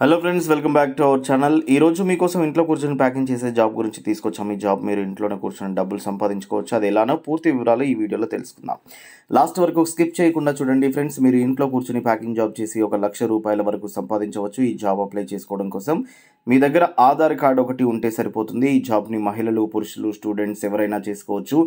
hello friends welcome back to our channel ఈ రోజు మీకోసం ఇంట్లో కూర్చొని ప్యాకింగ్ చేసే జాబ్ గురించి తీసుకొచ్చాము ఈ జాబ్ మీరు ఇంట్లోనే కూర్చొని డబ్బులు సంపాదించుకోవచ్చు అది ఎలానో పూర్తి వివరాలు ఈ వీడియోలో తెలుసుకుందాం లాస్ట్ వరకు స్కిప్ చేయకుండా చూడండి ఫ్రెండ్స్ మీరు ఇంట్లో కూర్చొని ప్యాకింగ్ జాబ్ చేసి ఒక లక్ష రూపాయల వరకు సంపాదించవచ్చు ఈ జాబ్ అప్లై చేసుకోవడం కోసం మీ దగ్గర ఆధార్ కార్డు ఒకటి ఉంటే సరిపోతుంది ఈ జాబ్ని మహిళలు పురుషులు స్టూడెంట్స్ ఎవరైనా చేసుకోవచ్చు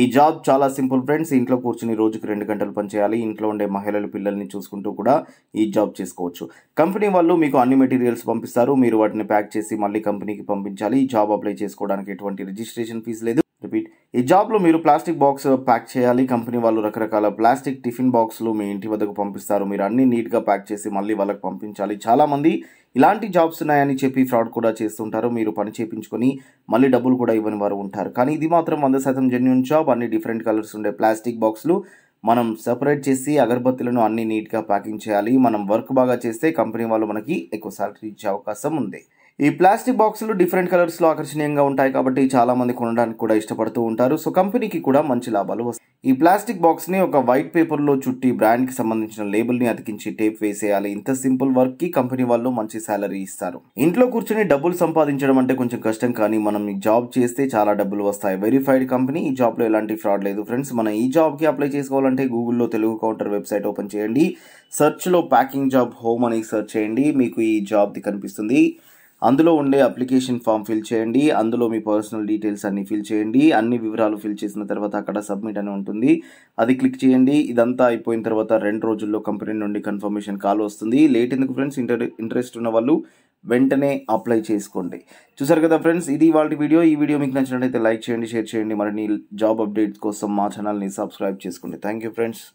ఈ జాబ్ చాలా సింపుల్ ఫ్రెండ్స్ ఇంట్లో కూర్చుని రోజుకి రెండు గంటలు పనిచేయాలి ఇంట్లో ఉండే మహిళలు పిల్లల్ని చూసుకుంటూ కూడా ఈ జాబ్ చేసుకోవచ్చు కంపెనీ వాళ్ళు మీకు అన్ని మెటీరియల్స్ పంపిస్తారు మీరు వాటిని ప్యాక్ చేసి మళ్ళీ కంపెనీకి పంపించాలి ఈ జాబ్ అప్లై చేసుకోవడానికి ఎటువంటి రిజిస్ట్రేషన్ ఫీజు లేదు రిపీట్ ఈ జాబ్లో మీరు ప్లాస్టిక్ బాక్స్ ప్యాక్ చేయాలి కంపెనీ వాళ్ళు రకరకాల ప్లాస్టిక్ టిఫిన్ బాక్స్లు మీ ఇంటి వద్దకు పంపిస్తారు మీరు అన్ని నీట్గా ప్యాక్ చేసి మళ్ళీ వాళ్ళకి పంపించాలి చాలామంది ఇలాంటి జాబ్స్ ఉన్నాయని చెప్పి ఫ్రాడ్ కూడా చేస్తుంటారు మీరు పని చేయించుకొని మళ్ళీ డబ్బులు కూడా ఇవ్వని వారు ఉంటారు కానీ ఇది మాత్రం వంద శాతం జెన్యున్ జాబ్ అన్ని డిఫరెంట్ కలర్స్ ఉండే ప్లాస్టిక్ బాక్స్లు మనం సపరేట్ చేసి అగరబత్తులను అన్ని నీట్గా ప్యాకింగ్ చేయాలి మనం వర్క్ బాగా చేస్తే కంపెనీ వాళ్ళు మనకి ఎక్కువ సాలరీ ఇచ్చే అవకాశం ఉంది ఈ ప్లాస్టిక్ బాక్సులు డిఫరెంట్ కలర్స్లో ఆకర్షణీయంగా ఉంటాయి కాబట్టి చాలామంది కొనడానికి కూడా ఇష్టపడుతూ ఉంటారు సో కంపెనీకి కూడా మంచి లాభాలు వస్తాయి ఈ ప్లాస్టిక్ బాక్స్ని ఒక వైట్ పేపర్లో చుట్టి బ్రాండ్కి సంబంధించిన లేబుల్ని అతికించి టేప్ వేసేయాలి ఇంత సింపుల్ వర్క్కి కంపెనీ వాళ్ళు మంచి శాలరీ ఇస్తారు ఇంట్లో కూర్చొని డబ్బులు సంపాదించడం అంటే కొంచెం కష్టం కానీ మనం ఈ జాబ్ చేస్తే చాలా డబ్బులు వస్తాయి వెరిఫైడ్ కంపెనీ ఈ జాబ్లో ఎలాంటి ఫ్రాడ్ లేదు ఫ్రెండ్స్ మనం ఈ జాబ్కి అప్లై చేసుకోవాలంటే గూగుల్లో తెలుగు కౌంటర్ వెబ్సైట్ ఓపెన్ చేయండి సర్చ్లో ప్యాకింగ్ జాబ్ హోమ్ అని సెర్చ్ చేయండి మీకు ఈ జాబ్ది కనిపిస్తుంది అందులో ఉండే అప్లికేషన్ ఫామ్ ఫిల్ చేయండి అందులో మీ పర్సనల్ డీటెయిల్స్ అన్ని ఫిల్ చేయండి అన్ని వివరాలు ఫిల్ చేసిన తర్వాత అక్కడ సబ్మిట్ అని ఉంటుంది అది క్లిక్ చేయండి ఇదంతా అయిపోయిన తర్వాత రెండు రోజుల్లో కంపెనీ నుండి కన్ఫర్మేషన్ కాల్ వస్తుంది లేట్ ఎందుకు ఫ్రెండ్స్ ఇంటర్ ఇంట్రెస్ట్ ఉన్న వాళ్ళు వెంటనే అప్లై చేసుకోండి చూసారు కదా ఫ్రెండ్స్ ఇది వాళ్ళ వీడియో ఈ వీడియో మీకు నచ్చినట్లయితే లైక్ చేయండి షేర్ చేయండి మరిన్ని జాబ్ అప్డేట్స్ కోసం మా ఛానల్ని సబ్స్క్రైబ్ చేసుకోండి థ్యాంక్ యూ ఫ్రెండ్స్